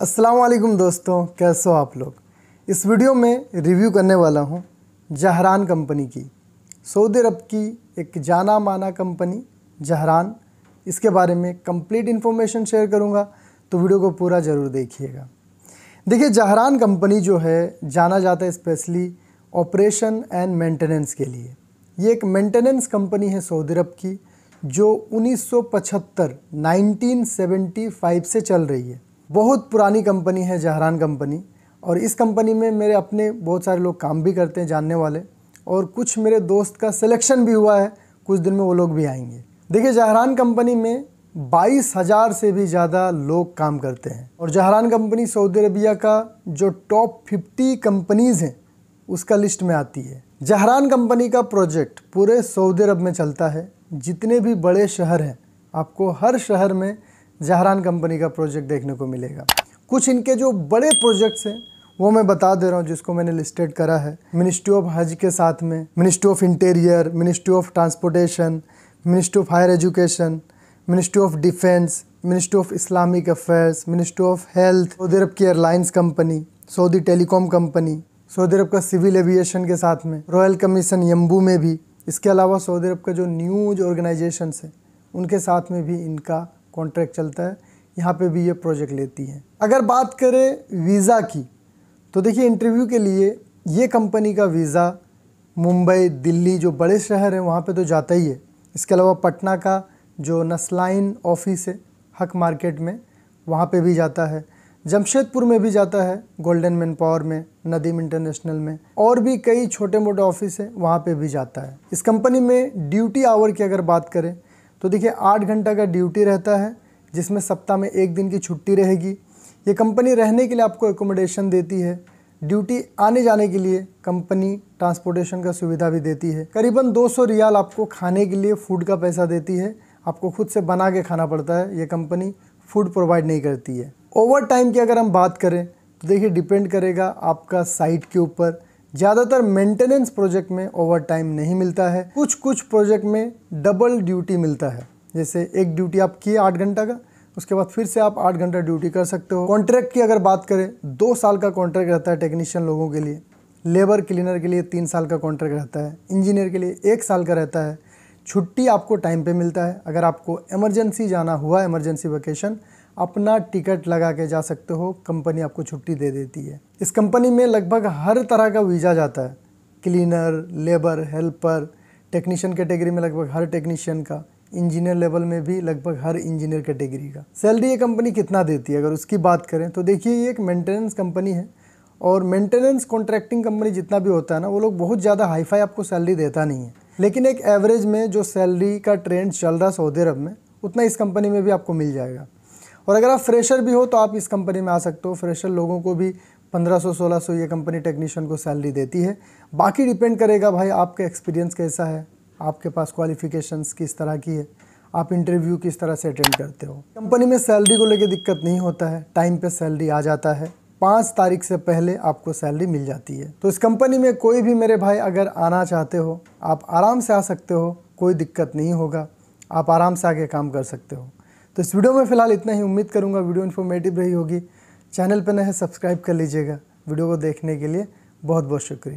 असलकुम दोस्तों कैसे हो आप लोग इस वीडियो में रिव्यू करने वाला हूँ जहरान कंपनी की सऊदी अरब की एक जाना माना कंपनी जहरान इसके बारे में कंप्लीट इन्फॉर्मेशन शेयर करूँगा तो वीडियो को पूरा ज़रूर देखिएगा देखिए जहरान कंपनी जो है जाना जाता है स्पेशली ऑपरेशन एंड मेंटेनेंस के लिए ये एक मेंटेनेंस कंपनी है सऊदी अरब की जो 1975 1975 से चल रही है बहुत पुरानी कंपनी है जहरान कंपनी और इस कंपनी में मेरे अपने बहुत सारे लोग काम भी करते हैं जानने वाले और कुछ मेरे दोस्त का सिलेक्शन भी हुआ है कुछ दिन में वो लोग भी आएंगे देखिए जहरान कंपनी में बाईस हज़ार से भी ज़्यादा लोग काम करते हैं और जहरान कंपनी सऊदी अरबिया का जो टॉप फिफ्टी कंपनीज़ हैं उसका लिस्ट में आती है जहरान कंपनी का प्रोजेक्ट पूरे सऊदी अरब में चलता है जितने भी बड़े शहर हैं आपको हर शहर में जहरान कंपनी का प्रोजेक्ट देखने को मिलेगा कुछ इनके जो बड़े प्रोजेक्ट्स हैं वो मैं बता दे रहा हूँ जिसको मैंने लिस्टेड करा है मिनिस्ट्री ऑफ हज के साथ में ministry of interior ministry of transportation ministry of higher education ministry of defence ministry of Islamic affairs ministry of health Saudi Arab की airlines company Saudi telecom company Saudi Arab का civil aviation के साथ में royal commission यम्बू में भी इसके अलावा Saudi Arab का जो न्यूज ऑर्गेनाइजेशन है उनके साथ में भी इनका कॉन्ट्रैक्ट चलता है यहाँ पे भी ये प्रोजेक्ट लेती हैं अगर बात करें वीज़ा की तो देखिए इंटरव्यू के लिए ये कंपनी का वीज़ा मुंबई दिल्ली जो बड़े शहर हैं वहाँ पे तो जाता ही है इसके अलावा पटना का जो नस्लाइन ऑफिस है हक मार्केट में वहाँ पे भी जाता है जमशेदपुर में भी जाता है गोल्डन मैन पावर में नदीम इंटरनेशनल में और भी कई छोटे मोटे ऑफिस हैं वहाँ पे भी जाता है इस कंपनी में ड्यूटी आवर की अगर बात करें तो देखिए आठ घंटा का ड्यूटी रहता है जिसमें सप्ताह में एक दिन की छुट्टी रहेगी ये कंपनी रहने के लिए आपको एकोमोडेशन देती है ड्यूटी आने जाने के लिए कंपनी ट्रांसपोर्टेशन का सुविधा भी देती है करीबन 200 रियाल आपको खाने के लिए फूड का पैसा देती है आपको खुद से बना के खाना पड़ता है ये कंपनी फूड प्रोवाइड नहीं करती है ओवर टाइम की अगर हम बात करें तो देखिए डिपेंड करेगा आपका साइट के ऊपर ज़्यादातर मेंटेनेंस प्रोजेक्ट में ओवर टाइम नहीं मिलता है कुछ कुछ प्रोजेक्ट में डबल ड्यूटी मिलता है जैसे एक ड्यूटी आप किए आठ घंटा का उसके बाद फिर से आप आठ घंटा ड्यूटी कर सकते हो कॉन्ट्रैक्ट की अगर बात करें दो साल का कॉन्ट्रैक्ट रहता है टेक्नीशियन लोगों के लिए लेबर क्लीनर के लिए तीन साल का कॉन्ट्रैक्ट रहता है इंजीनियर के लिए एक साल का रहता है छुट्टी आपको टाइम पे मिलता है अगर आपको इमरजेंसी जाना हुआ इमरजेंसी वैकेशन अपना टिकट लगा के जा सकते हो कंपनी आपको छुट्टी दे देती है इस कंपनी में लगभग हर तरह का वीज़ा जाता है cleaner labour helper technician category में लगभग हर टेक्नीशियन का इंजीनियर लेवल में भी लगभग हर इंजीनियर कैटेगरी का सैलरी ये कंपनी कितना देती है अगर उसकी बात करें तो देखिए ये एक मेंटेनेंस कंपनी है और मेंटेनेंस कॉन्ट्रैक्टिंग कंपनी जितना भी होता है ना वो लोग बहुत ज़्यादा हाईफाई आपको सैलरी देता नहीं है लेकिन एक एवरेज में जो सैलरी का ट्रेंड चल रहा है सऊदी अरब में उतना इस कंपनी में भी आपको मिल जाएगा और अगर आप फ्रेशर भी हो तो आप इस कंपनी में आ सकते हो फ्रेशर लोगों को भी 1500-1600 ये कंपनी टेक्नीशियन को सैलरी देती है बाकी डिपेंड करेगा भाई आपका एक्सपीरियंस कैसा है आपके पास क्वालिफिकेशंस किस तरह की है आप इंटरव्यू किस तरह से अटेंड करते हो कंपनी में सैलरी को लेकर दिक्कत नहीं होता है टाइम पर सैलरी आ जाता है पाँच तारीख से पहले आपको सैलरी मिल जाती है तो इस कंपनी में कोई भी मेरे भाई अगर आना चाहते हो आप आराम से आ सकते हो कोई दिक्कत नहीं होगा आप आराम से आके काम कर सकते हो तो इस वीडियो में फ़िलहाल इतना ही उम्मीद करूँगा वीडियो इन्फॉर्मेटिव रही होगी चैनल पर न है सब्सक्राइब कर लीजिएगा वीडियो को देखने के लिए बहुत बहुत शुक्रिया